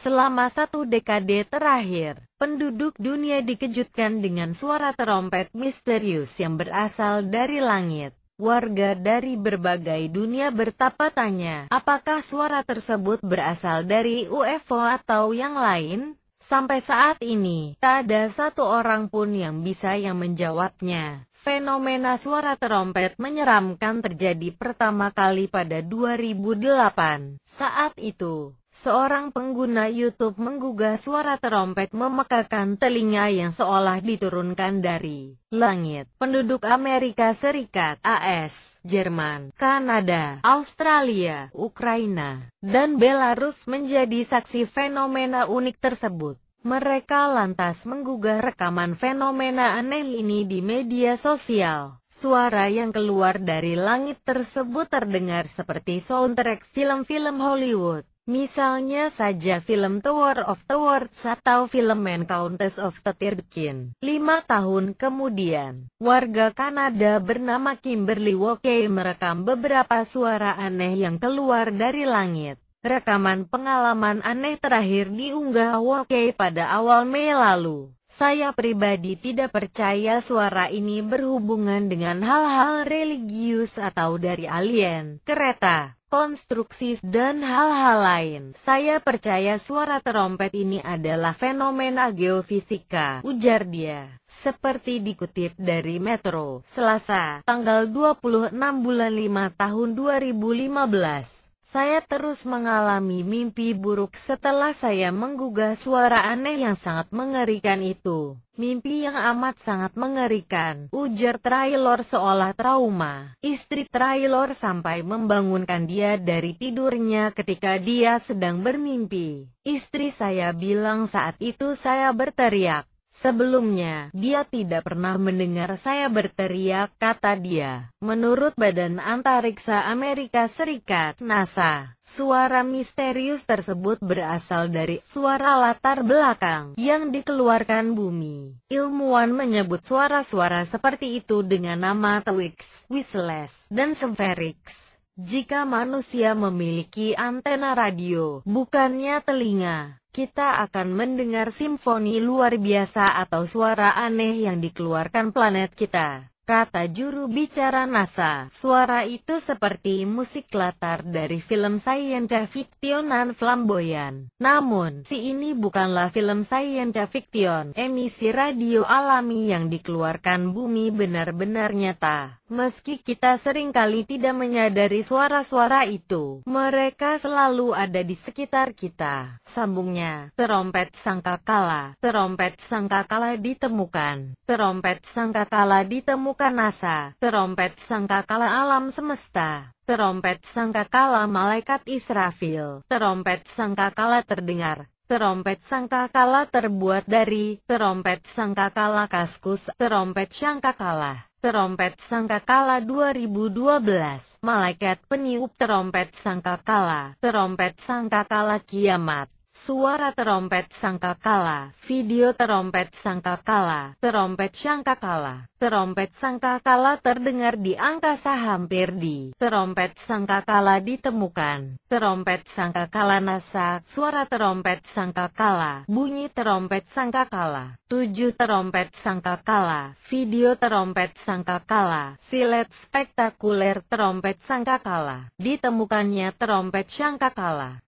Selama satu dekade terakhir, penduduk dunia dikejutkan dengan suara terompet misterius yang berasal dari langit. Warga dari berbagai dunia bertapa tanya, apakah suara tersebut berasal dari UFO atau yang lain? Sampai saat ini, tak ada satu orang pun yang bisa yang menjawabnya. Fenomena suara terompet menyeramkan terjadi pertama kali pada 2008. Saat itu, Seorang pengguna YouTube menggugah suara terompet memekakan telinga yang seolah diturunkan dari langit. Penduduk Amerika Serikat, AS, Jerman, Kanada, Australia, Ukraina, dan Belarus menjadi saksi fenomena unik tersebut. Mereka lantas menggugah rekaman fenomena aneh ini di media sosial. Suara yang keluar dari langit tersebut terdengar seperti soundtrack film-film Hollywood. Misalnya saja film The War of the Worlds atau film Man Countess of the Tirkin. Lima tahun kemudian, warga Kanada bernama Kimberly Woke merekam beberapa suara aneh yang keluar dari langit. Rekaman pengalaman aneh terakhir diunggah Woke pada awal Mei lalu. Saya pribadi tidak percaya suara ini berhubungan dengan hal-hal religius atau dari alien, kereta, konstruksi, dan hal-hal lain. Saya percaya suara terompet ini adalah fenomena geofisika, ujar dia. Seperti dikutip dari Metro, Selasa, tanggal 26 bulan 5 tahun 2015. Saya terus mengalami mimpi buruk setelah saya menggugah suara aneh yang sangat mengerikan itu. Mimpi yang amat sangat mengerikan, ujar Trailor seolah trauma. Istri Trailor sampai membangunkan dia dari tidurnya ketika dia sedang bermimpi. Istri saya bilang saat itu saya berteriak. Sebelumnya, dia tidak pernah mendengar saya berteriak, kata dia. Menurut Badan Antariksa Amerika Serikat, NASA, suara misterius tersebut berasal dari suara latar belakang yang dikeluarkan bumi. Ilmuwan menyebut suara-suara seperti itu dengan nama Twix, Whistles, dan Spherix. Jika manusia memiliki antena radio, bukannya telinga, kita akan mendengar simfoni luar biasa atau suara aneh yang dikeluarkan planet kita. Kata juru bicara NASA, suara itu seperti musik latar dari film science fiction nan flamboyan. Namun, si ini bukanlah film science fiction. Emisi radio alami yang dikeluarkan bumi benar-benar nyata. Meski kita seringkali tidak menyadari suara-suara itu, mereka selalu ada di sekitar kita. Sambungnya, terompet sangkakala, terompet sangkakala ditemukan, terompet sangkakala ditemukan Tanasa, terompet sangka kala alam semesta, terompet sangka kala malaikat Israfil, terompet sangka kala terdengar, terompet sangka kala terbuat dari, terompet sangka kala kaskus, terompet sangka kala Terompet sangka Sangkakala 2012 Malaikat Peniup Terompet sangka kala Terompet sangka kala Kiamat Suara terompet sangkakala, video terompet sangkakala, terompet sangkakala, terompet sangkakala terdengar di angkasa hampir di terompet sangkakala ditemukan, terompet sangkakala NASA, suara terompet sangkakala, bunyi terompet sangkakala, tujuh terompet sangkakala, video terompet sangkakala, silet spektakuler terompet sangkakala, ditemukannya terompet sangkakala.